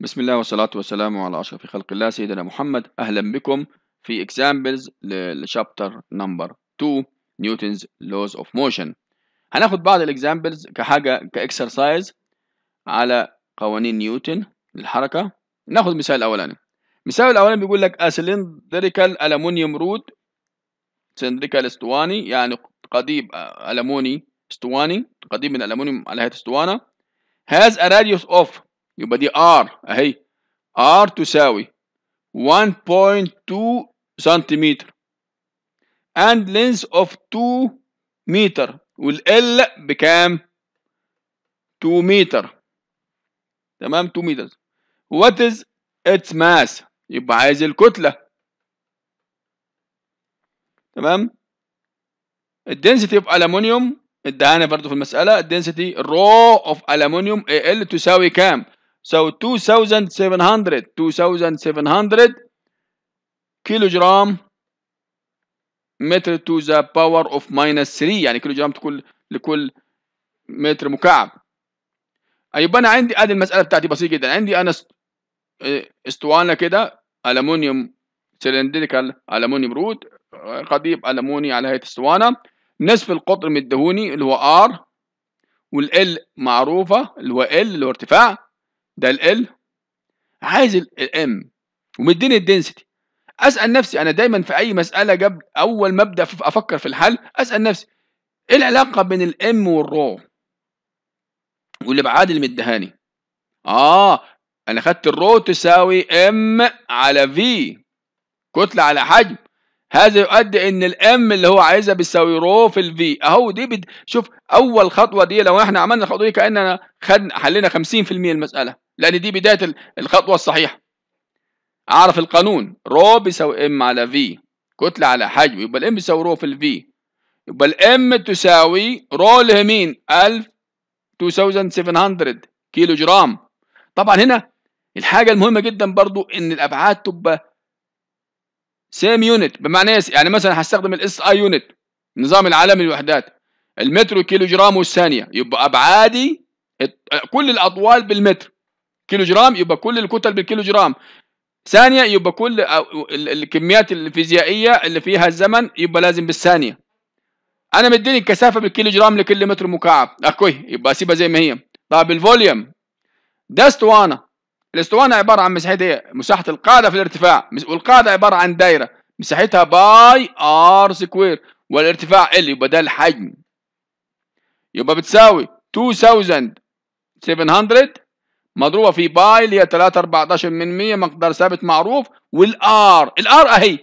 بسم الله والصلاة والسلام على أشرف خلق الله سيدنا محمد أهلا بكم في examples لشابتر نمبر 2 نيوتنز لوز اوف موشن هناخد بعض الاكزامبلز كحاجة كاكسرسايز على قوانين نيوتن للحركة ناخد مثال الأولاني المثال الأولاني بيقول لك a cylindrical aluminium rod cylindrical اسطواني يعني قضيب ألموني اسطواني قضيب من الألمونيوم على هيئة اسطوانة has a radius of يبقى دي R اهي R تساوي 1.2 سنتيمتر and length of 2 متر والال بكام 2 متر تمام 2 متر what is its mass يبقى عايز الكتلة تمام الدنسيتي اوف الومنيوم ادانا برضو في المسألة الدنسيتي رو اوف الومنيوم ال تساوي كام So 2700 2700 kilogram متر تو ذا باور اوف minus 3 يعني كيلوجرام تكون لكل متر مكعب يبقى أيوة، انا عندي ادي المساله بتاعتي بسيطه جدا عندي انا إيه، اسطوانه كده الومنيوم سلندريكال الومنيوم رود قضيب الموني على هيئه اسطوانه نصف القطر من الدهوني اللي هو ار والال معروفه اللي هو ال اللي هو ارتفاع ده ال عايز الام ومديني الدنسيتي اسال نفسي انا دايما في اي مساله قبل اول ما ابدا افكر في الحل اسال نفسي ايه العلاقه بين الام والرو والابعاد اللي مدهاني اه انا خدت الرو تساوي ام على في كتله على حجم هذا يؤدي ان الام اللي هو عايزها بتساوي رو في الفي اهو دي بد... شوف اول خطوه دي لو احنا عملنا الخطوه دي كاننا خدنا حلينا 50% المساله لان دي بدايه الخطوه الصحيحه اعرف القانون رو بيساوي ام على في كتله على حجم يبقى الام بيساوي رو في الفي يبقى الام تساوي رو اللي هي مين 1000 2700 كيلو جرام طبعا هنا الحاجه المهمه جدا برضو ان الابعاد تبقى سيم يونت بمعنى إيه؟ يعني مثلا هستخدم الاس اي يونت النظام العالمي للوحدات المتر كيلو جرام والثانيه يبقى ابعادي كل الاطوال بالمتر كيلو جرام يبقى كل الكتل بالكيلو جرام ثانيه يبقى كل الكميات الفيزيائيه اللي فيها الزمن يبقى لازم بالثانيه انا مديني الكثافه بالكيلو جرام لكل متر مكعب اكوي يبقى اسيبها زي ما هي طب الفوليوم ده اسطوانه الاسطوانه عباره عن مساحتها ايه مساحه القاعده في الارتفاع والقاعده عباره عن دايره مساحتها باي ار سكوير والارتفاع ال يبقى ده الحجم يبقى بتساوي 2700 مضروبه في باي اللي هي 3 14 من 100 مقدار ثابت معروف والار الار اهي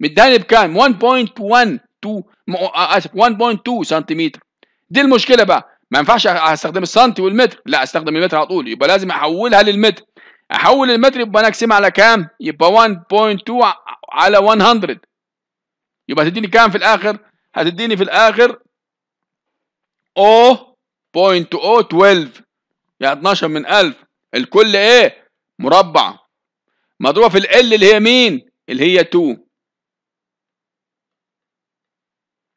مداني بكام 1.12 آه، اسف 1.2 سنتيمتر دي المشكله بقى ما ينفعش استخدم السنتي والمتر لا استخدم المتر على طول يبقى لازم احولها للمتر احول المتر يبقى انا اقسمها على كام يبقى 1.2 على 100 يبقى هتديني كام في الاخر هتديني في الاخر او 0.012 يعني 12 من 1000 الكل ايه مربع مضروبه في ال اللي هي مين اللي هي 2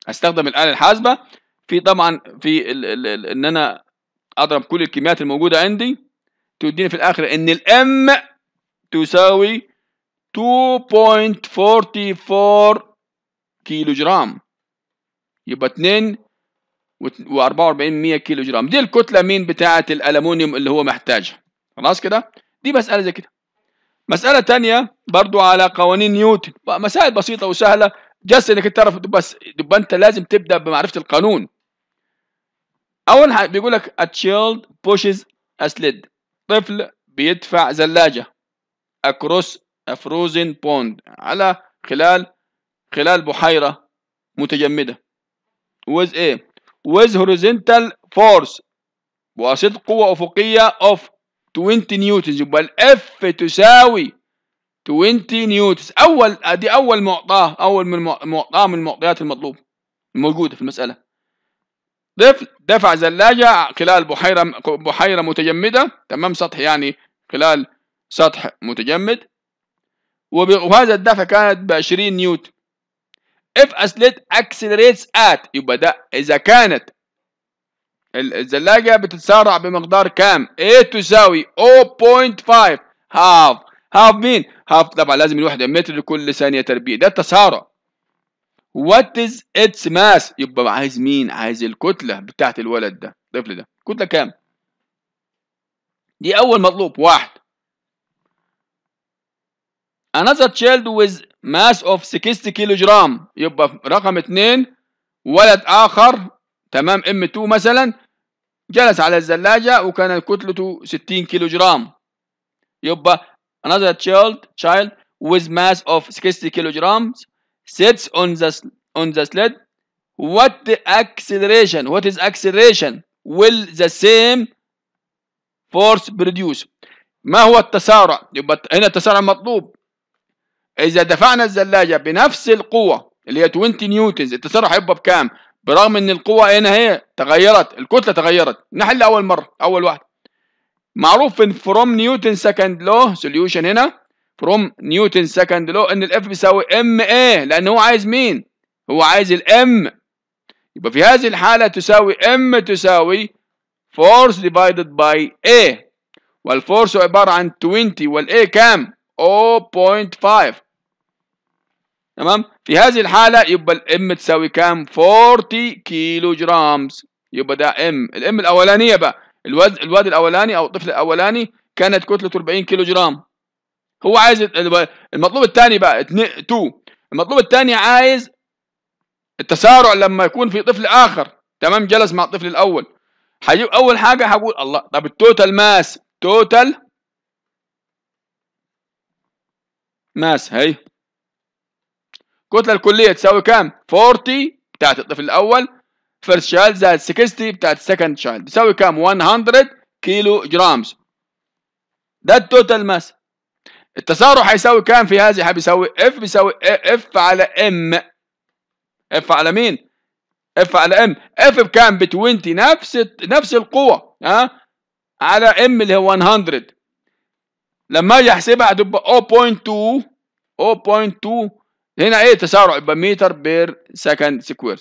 استخدم الآلة الحاسبة في طبعا في الـ الـ الـ ان انا اضرب كل الكميات الموجودة عندي توديني في الاخر ان الام تساوي 2.44 كيلو جرام يبقى 2 و 44 100 كيلو جرام دي الكتلة مين بتاعة الالومنيوم اللي هو محتاجها خلاص كده دي مسألة زي كده مسألة تانية برضو على قوانين نيوتن مسائل بسيطة وسهلة جس انك تعرف بس دب انت لازم تبدأ بمعرفة القانون اول حاجة بيقول لك a child pushes a sled طفل بيدفع زلاجة across a frozen pond على خلال خلال بحيرة متجمدة with a with horizontal force بواسطة قوة أفقية of 20 نيوتن يبقى الاف تساوي 20 نيوتن اول دي اول معطاه اول من معطاه من المعطيات المطلوب الموجوده في المساله طفل دفع زلاجه خلال بحيره بحيره متجمده تمام سطح يعني خلال سطح متجمد وهذا الدفع كانت ب 20 نيوتن if a sled accelerates at يبقى ده اذا كانت الزلاجة بتتسارع بمقدار كام؟ A تساوي 0.5 هاف هاف مين؟ هاف طبعا لازم الوحدة متر لكل ثانية تربيع ده التسارع وات از its mass يبقى عايز مين؟ عايز الكتلة بتاعت الولد ده الطفل ده كتلة كام؟ دي أول مطلوب واحد another child with mass of 60 كيلو جرام يبقى رقم اثنين ولد آخر تمام M2 مثلا جلس على الزلاجة وكان كتلته 60 كيلو جرام يبقى another child child with mass of 60 كيلو جرام sits on the on the sled what the acceleration what is acceleration will the same force produce ما هو التسارع يبقى هنا التسارع مطلوب اذا دفعنا الزلاجه بنفس القوه اللي هي 20 نيوتنز التسارع هيبقى بكام برغم ان القوة هنا هي تغيرت الكتلة تغيرت نحل اول مرة اول واحدة معروف ان فروم نيوتن سكند لو سوليوشن هنا فروم نيوتن سكند لو ان الاف بيساوي ام ايه لان هو عايز مين هو عايز الام يبقى في هذه الحالة تساوي ام تساوي force divided by ايه والفورس عبارة عن 20 والايه كام 0.5 تمام في هذه الحاله يبقى الام تساوي كام 40 كيلو جرامز يبقى ده ام الام الاولانيه بقى الواد الواد الاولاني او الطفل الاولاني كانت كتله 40 كيلو جرام هو عايز المطلوب الثاني بقى 2 المطلوب الثاني عايز التسارع لما يكون في طفل اخر تمام جلس مع الطفل الاول هجيب اول حاجه هقول الله طب التوتال ماس توتال ماس هي الكتله الكليه تساوي كام 40 بتاعت الطفل الاول فيرست شايلد زائد 60 بتاعت السكند شايلد تساوي كام 100 كيلو جرامز ده التوتال ماس التسارع هيساوي كام في هذه هيساوي اف بيساوي اف على ام اف على مين اف على ام اف بكام ب 20 نفس نفس القوه ها أه؟ على ام اللي هو 100 لما اجي احسبها هتبقى 0.2 0.2 هنا ايه تسارع يبقى متر بير سكند سكوير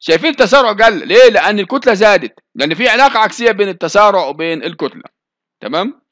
شايفين التسارع قل ليه لان الكتله زادت لان في علاقه عكسيه بين التسارع وبين الكتله تمام